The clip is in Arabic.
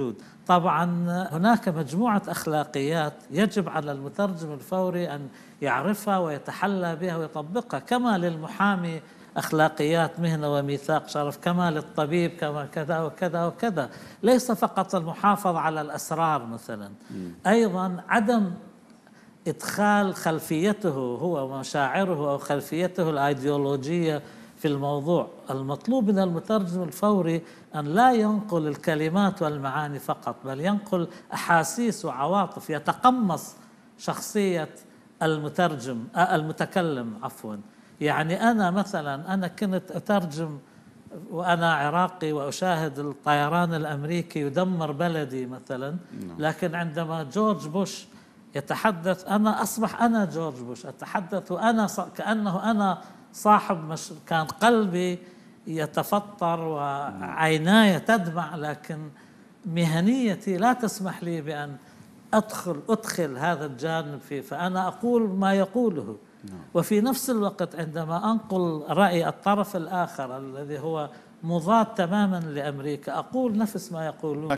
موجود طبعا هناك مجموعة أخلاقيات يجب على المترجم الفوري أن يعرفها ويتحلى بها ويطبقها كما للمحامي أخلاقيات مهنة وميثاق شرف كما للطبيب كما كذا وكذا وكذا ليس فقط المحافظة على الأسرار مثلا أيضا عدم إدخال خلفيته هو مشاعره أو خلفيته الأيديولوجية في الموضوع المطلوب من المترجم الفوري أن لا ينقل الكلمات والمعاني فقط بل ينقل أحاسيس وعواطف يتقمص شخصية المترجم آه، المتكلم عفوا يعني أنا مثلا أنا كنت أترجم وأنا عراقي وأشاهد الطيران الأمريكي يدمر بلدي مثلا نعم. لكن عندما جورج بوش يتحدث أنا أصبح أنا جورج بوش أتحدث وأنا كأنه أنا صاحب مش كان قلبي يتفطر وعيناي نعم. تدمع لكن مهنيتي لا تسمح لي بأن أدخل أدخل هذا الجانب فيه فأنا أقول ما يقوله نعم. وفي نفس الوقت عندما أنقل رأي الطرف الآخر الذي هو مضاد تماما لأمريكا أقول نفس ما يقولون